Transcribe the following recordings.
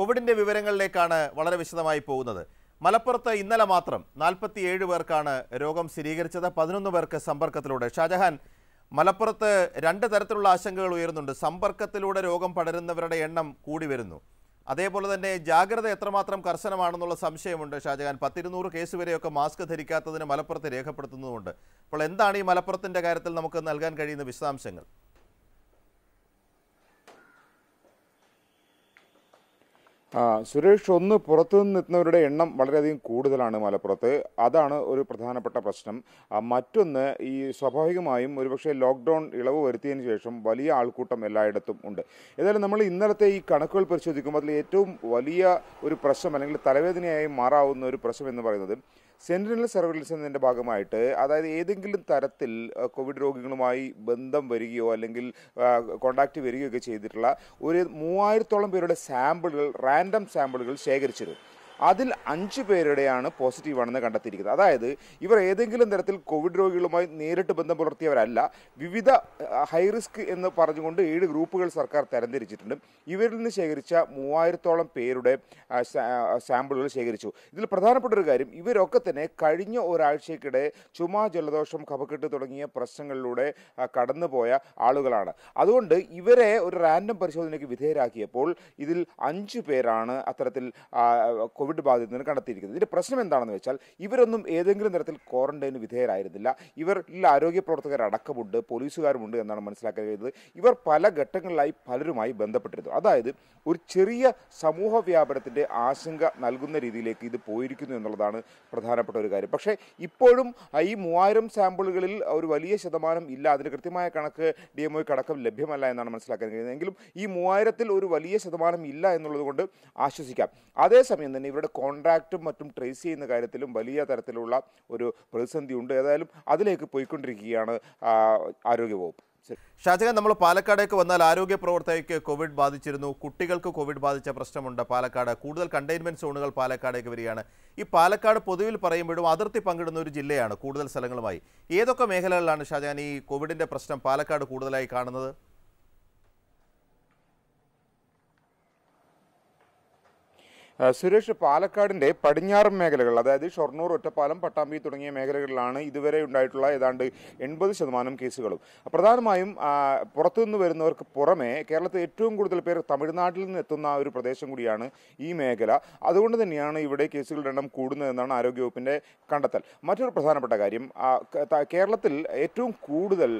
കോവിഡിന്റെ വിവരങ്ങളിലേക്കാണ് വളരെ വിശദമായി പോകുന്നത് മലപ്പുറത്ത് ഇന്നലെ മാത്രം നാൽപ്പത്തിയേഴ് പേർക്കാണ് രോഗം സ്ഥിരീകരിച്ചത് പതിനൊന്ന് പേർക്ക് സമ്പർക്കത്തിലൂടെ ഷാജഹാൻ മലപ്പുറത്ത് രണ്ട് തരത്തിലുള്ള ആശങ്കകൾ ഉയരുന്നുണ്ട് സമ്പർക്കത്തിലൂടെ രോഗം പടരുന്നവരുടെ എണ്ണം കൂടി വരുന്നു അതേപോലെ തന്നെ ജാഗ്രത എത്രമാത്രം കർശനമാണെന്നുള്ള സംശയമുണ്ട് ഷാജഹാൻ പത്തിരുന്നൂറ് കേസ് വരെയൊക്കെ മാസ്ക് ധരിക്കാത്തതിന് മലപ്പുറത്ത് രേഖപ്പെടുത്തുന്നതുകൊണ്ട് അപ്പോൾ എന്താണ് ഈ മലപ്പുറത്തിൻ്റെ കാര്യത്തിൽ നമുക്ക് നൽകാൻ കഴിയുന്ന വിശദാംശങ്ങൾ സുരേഷ് ഒന്ന് പുറത്തുനിന്ന് എത്തുന്നവരുടെ എണ്ണം വളരെയധികം കൂടുതലാണ് മലപ്പുറത്ത് അതാണ് ഒരു പ്രധാനപ്പെട്ട പ്രശ്നം മറ്റൊന്ന് ഈ സ്വാഭാവികമായും ഒരുപക്ഷെ ലോക്ക്ഡൗൺ ഇളവ് വരുത്തിയതിന് ശേഷം വലിയ ആൾക്കൂട്ടം എല്ലായിടത്തും ഉണ്ട് ഏതായാലും നമ്മൾ ഇന്നലത്തെ ഈ കണക്കുകൾ പരിശോധിക്കുമ്പോൾ അതിൽ ഏറ്റവും വലിയ ഒരു പ്രശ്നം അല്ലെങ്കിൽ തലവേദനയായി മാറാവുന്ന ഒരു പ്രശ്നം എന്ന് പറയുന്നത് സെൻറ്റിനൽ സർവൈലൻസ് എന്നതിൻ്റെ ഭാഗമായിട്ട് അതായത് ഏതെങ്കിലും തരത്തിൽ കോവിഡ് രോഗികളുമായി ബന്ധം വരികയോ അല്ലെങ്കിൽ കോണ്ടാക്റ്റ് വരികയോ ഒക്കെ ചെയ്തിട്ടുള്ള ഒരു മൂവായിരത്തോളം പേരുടെ സാമ്പിളുകൾ റാൻഡം സാമ്പിളുകൾ ശേഖരിച്ചിരുന്നു അതിൽ അഞ്ച് പേരുടെയാണ് പോസിറ്റീവാണെന്ന് കണ്ടെത്തിയിരിക്കുന്നത് അതായത് ഇവർ ഏതെങ്കിലും തരത്തിൽ കോവിഡ് രോഗികളുമായി നേരിട്ട് ബന്ധം പുലർത്തിയവരല്ല വിവിധ ഹൈ റിസ്ക് എന്ന് പറഞ്ഞുകൊണ്ട് ഏഴ് ഗ്രൂപ്പുകൾ സർക്കാർ തരംതിരിച്ചിട്ടുണ്ട് ഇവരിൽ നിന്ന് ശേഖരിച്ച മൂവായിരത്തോളം പേരുടെ സാമ്പിളുകൾ ശേഖരിച്ചു ഇതിൽ പ്രധാനപ്പെട്ട ഒരു കാര്യം ഇവരൊക്കെ തന്നെ കഴിഞ്ഞ ഒരാഴ്ചക്കിടെ ചുമ ജലദോഷം കഫക്കെട്ട് തുടങ്ങിയ പ്രശ്നങ്ങളിലൂടെ കടന്നുപോയ ആളുകളാണ് അതുകൊണ്ട് ഇവരെ ഒരു റാൻഡം പരിശോധനയ്ക്ക് വിധേയരാക്കിയപ്പോൾ ഇതിൽ അഞ്ച് പേരാണ് അത്തരത്തിൽ കോവിഡ് കോവിഡ് ബാധിതരെന്ന് കണ്ടെത്തിയിരിക്കുന്നത് ഇതിൻ്റെ പ്രശ്നം എന്താണെന്ന് വെച്ചാൽ ഇവരൊന്നും ഏതെങ്കിലും തരത്തിൽ ക്വാറന്റൈന് വിധേയരായിരുന്നില്ല ഇവരിൽ ആരോഗ്യ പ്രവർത്തകരടക്കമുണ്ട് പോലീസുകാരുമുണ്ട് എന്നാണ് മനസ്സിലാക്കിയത് ഇവർ പല ഘട്ടങ്ങളിലായി പലരുമായി ബന്ധപ്പെട്ടിരുന്നു അതായത് ഒരു ചെറിയ സമൂഹ വ്യാപനത്തിൻ്റെ ആശങ്ക നൽകുന്ന രീതിയിലേക്ക് ഇത് പോയിരിക്കുന്നു എന്നുള്ളതാണ് പ്രധാനപ്പെട്ട ഒരു കാര്യം പക്ഷേ ഇപ്പോഴും ഈ മൂവായിരം സാമ്പിളുകളിൽ ഒരു വലിയ ശതമാനം ഇല്ല അതിന് കൃത്യമായ കണക്ക് ഡി എം ഒയ്ക്ക് അടക്കം ലഭ്യമല്ല എന്നാണ് മനസ്സിലാക്കാൻ കഴിയുന്നത് എങ്കിലും ഈ മൂവായിരത്തിൽ ഒരു വലിയ ശതമാനം ഇല്ല എന്നുള്ളത് കൊണ്ട് ആശ്വസിക്കാം അതേസമയം തന്നെ ഇവർ ഇവരുടെ കോൺട്രാക്റ്റും മറ്റും ട്രേസ് ചെയ്യുന്ന കാര്യത്തിലും വലിയ തരത്തിലുള്ള ഒരു പ്രതിസന്ധി ഉണ്ട് ഏതായാലും അതിലേക്ക് പോയിക്കൊണ്ടിരിക്കുകയാണ് ആരോഗ്യവകുപ്പ് ഷാജഹാൻ നമ്മൾ പാലക്കാടേക്ക് വന്നാൽ ആരോഗ്യ പ്രവർത്തകയ്ക്ക് കോവിഡ് ബാധിച്ചിരുന്നു കുട്ടികൾക്ക് കോവിഡ് ബാധിച്ച പ്രശ്നമുണ്ട് പാലക്കാട് കൂടുതൽ കണ്ടെയ്ൻമെന്റ് സോണുകൾ പാലക്കാടേക്ക് വരികയാണ് ഈ പാലക്കാട് പൊതുവിൽ പറയുമ്പോഴും അതിർത്തി പങ്കിടുന്ന ഒരു ജില്ലയാണ് കൂടുതൽ സ്ഥലങ്ങളുമായി ഏതൊക്കെ മേഖലകളിലാണ് ഷാജഹാൻ ഈ കോവിഡിൻ്റെ പ്രശ്നം പാലക്കാട് കൂടുതലായി കാണുന്നത് സുരേഷ് പാലക്കാടിന്റെ പടിഞ്ഞാറൻ മേഖലകൾ അതായത് ഷൊർണൂർ ഒറ്റപ്പാലം പട്ടാമ്പി തുടങ്ങിയ മേഖലകളിലാണ് ഇതുവരെ ഉണ്ടായിട്ടുള്ള ഏതാണ്ട് എൺപത് ശതമാനം കേസുകളും പ്രധാനമായും പുറത്തുനിന്ന് വരുന്നവർക്ക് പുറമെ കേരളത്തിൽ ഏറ്റവും കൂടുതൽ പേർ തമിഴ്നാട്ടിൽ നിന്ന് എത്തുന്ന ഒരു പ്രദേശം കൂടിയാണ് ഈ മേഖല അതുകൊണ്ട് തന്നെയാണ് ഇവിടെ കേസുകളുടെ എണ്ണം കൂടുന്നതെന്നാണ് ആരോഗ്യവകുപ്പിന്റെ കണ്ടെത്തൽ മറ്റൊരു പ്രധാനപ്പെട്ട കാര്യം കേരളത്തിൽ ഏറ്റവും കൂടുതൽ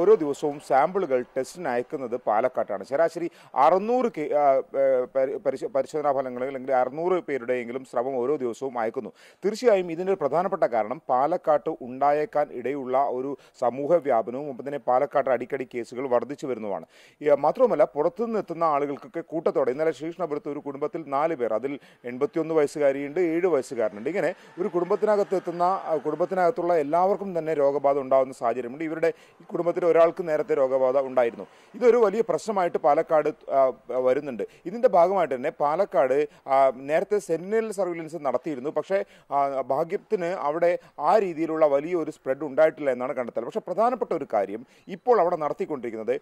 ഓരോ ദിവസവും സാമ്പിളുകൾ ടെസ്റ്റിന് അയക്കുന്നത് പാലക്കാട്ടാണ് ശരാശരി അറുന്നൂറ് പരിശോധനാ ഫലങ്ങൾ അല്ലെങ്കിൽ അറുന്നൂറ് പേരുടെയെങ്കിലും സ്രവം ഓരോ ദിവസവും അയക്കുന്നു തീർച്ചയായും ഇതിൻ്റെ ഒരു പ്രധാനപ്പെട്ട കാരണം പാലക്കാട്ട് ഉണ്ടായേക്കാൻ ഇടയുള്ള ഒരു സമൂഹ വ്യാപനവും ഒപ്പം തന്നെ പാലക്കാട്ട് അടിക്കടി കേസുകൾ വർദ്ധിച്ചു വരുന്നതുമാണ് മാത്രവുമല്ല പുറത്തുനിന്ന് എത്തുന്ന ആളുകൾക്കൊക്കെ കൂട്ടത്തോടെ ഇന്നലെ ശ്രീകൃഷ്ണപുരത്ത് ഒരു കുടുംബത്തിൽ നാല് പേർ അതിൽ എൺപത്തിയൊന്ന് വയസ്സുകാരിയുണ്ട് ഏഴ് വയസ്സുകാരനുണ്ട് ഇങ്ങനെ ഒരു കുടുംബത്തിനകത്ത് എത്തുന്ന കുടുംബത്തിനകത്തുള്ള എല്ലാവർക്കും തന്നെ രോഗബാധ ഉണ്ടാകുന്ന സാഹചര്യമുണ്ട് ഇവരുടെ ഈ കുടുംബത്തിൽ ഒരാൾക്ക് നേരത്തെ രോഗബാധ ഉണ്ടായിരുന്നു ഇതൊരു വലിയ പ്രശ്നമായിട്ട് പാലക്കാട് വരുന്നുണ്ട് ഇതിൻ്റെ ഭാഗമായിട്ട് തന്നെ പാലക്കാട് നേരത്തെ സെന്റിനൽ സർവിലൻസ് നടത്തിയിരുന്നു പക്ഷേ ഭാഗ്യത്തിന് അവിടെ ആ രീതിയിലുള്ള വലിയൊരു സ്പ്രെഡ് ഉണ്ടായിട്ടില്ല എന്നാണ് കണ്ടെത്തൽ പക്ഷേ പ്രധാനപ്പെട്ട ഒരു കാര്യം ഇപ്പോൾ അവിടെ നടത്തിക്കൊണ്ടിരിക്കുന്നത്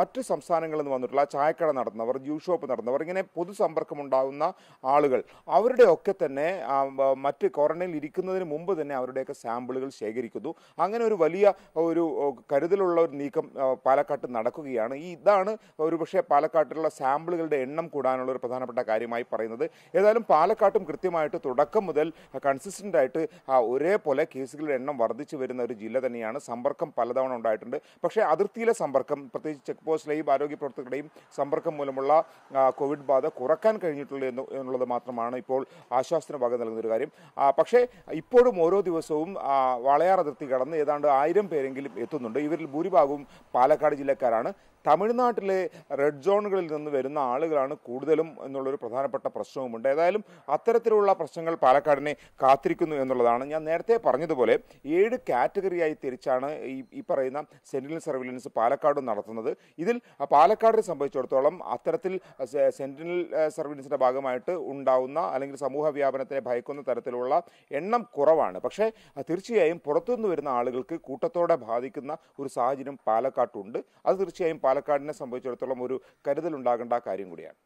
മറ്റ് സംസ്ഥാനങ്ങളിൽ നിന്ന് വന്നിട്ടുള്ള ചായക്കട നടന്നവർ ജ്യൂസ് ഷോപ്പ് നടന്നവർ ഇങ്ങനെ പൊതുസമ്പർക്കം ഉണ്ടാകുന്ന ആളുകൾ അവരുടെയൊക്കെ തന്നെ മറ്റ് ക്വാറന്റൈനിൽ ഇരിക്കുന്നതിന് മുമ്പ് തന്നെ അവരുടെയൊക്കെ സാമ്പിളുകൾ ശേഖരിക്കുന്നു അങ്ങനെ ഒരു വലിയ ഒരു കരുതലുള്ള ഒരു നീക്കം പാലക്കാട്ട് നടക്കുകയാണ് ഈ ഇതാണ് ഒരുപക്ഷെ പാലക്കാട്ടിലുള്ള സാമ്പിളുകളുടെ എണ്ണം കൂടാനുള്ള ഒരു പ്രധാനപ്പെട്ട കാര്യമായി പറയുന്നത് ചെയ്യുന്നത് ഏതായാലും പാലക്കാട്ടും കൃത്യമായിട്ട് തുടക്കം മുതൽ കൺസിസ്റ്റൻ്റ് ആയിട്ട് ഒരേപോലെ കേസുകളുടെ എണ്ണം വർദ്ധിച്ചു വരുന്ന ഒരു ജില്ല തന്നെയാണ് സമ്പർക്കം പലതവണ ഉണ്ടായിട്ടുണ്ട് പക്ഷേ അതിർത്തിയിലെ സമ്പർക്കം പ്രത്യേകിച്ച് ചെക്ക് പോസ്റ്റിലെയും ആരോഗ്യ പ്രവർത്തകരുടെയും സമ്പർക്കം മൂലമുള്ള കോവിഡ് ബാധ കുറക്കാൻ കഴിഞ്ഞിട്ടുള്ളൂ എന്ന് എന്നുള്ളത് മാത്രമാണ് ഇപ്പോൾ ആശ്വാസത്തിന് വക നൽകുന്ന ഒരു കാര്യം പക്ഷേ ഇപ്പോഴും ഓരോ ദിവസവും വളയാർ അതിർത്തി കടന്ന് ഏതാണ്ട് ആയിരം പേരെങ്കിലും എത്തുന്നുണ്ട് ഇവരിൽ ഭൂരിഭാഗവും പാലക്കാട് ജില്ലക്കാരാണ് തമിഴ്നാട്ടിലെ റെഡ് സോണുകളിൽ നിന്ന് വരുന്ന ആളുകളാണ് കൂടുതലും എന്നുള്ളൊരു പ്രധാനപ്പെട്ട പ്രശ്നവുമുണ്ട് ഏതായാലും അത്തരത്തിലുള്ള പ്രശ്നങ്ങൾ പാലക്കാടിനെ കാത്തിരിക്കുന്നു എന്നുള്ളതാണ് ഞാൻ നേരത്തെ പറഞ്ഞതുപോലെ ഏഴ് കാറ്റഗറിയായി തിരിച്ചാണ് ഈ ഈ പറയുന്ന സെൻട്രൽ സർവിലൻസ് പാലക്കാട് നടത്തുന്നത് ഇതിൽ പാലക്കാടിനെ സംബന്ധിച്ചിടത്തോളം അത്തരത്തിൽ സെൻട്രൽ സർവീലൻസിൻ്റെ ഭാഗമായിട്ട് ഉണ്ടാവുന്ന അല്ലെങ്കിൽ സമൂഹ വ്യാപനത്തിനെ ഭയക്കുന്ന തരത്തിലുള്ള എണ്ണം കുറവാണ് പക്ഷേ തീർച്ചയായും പുറത്തുനിന്ന് വരുന്ന ആളുകൾക്ക് കൂട്ടത്തോടെ ബാധിക്കുന്ന ഒരു സാഹചര്യം പാലക്കാട്ടുണ്ട് അത് തീർച്ചയായും പാലക്കാടിനെ സംബന്ധിച്ചിടത്തോളം ഒരു കരുതലുണ്ടാകേണ്ട കാര്യം കൂടിയാണ്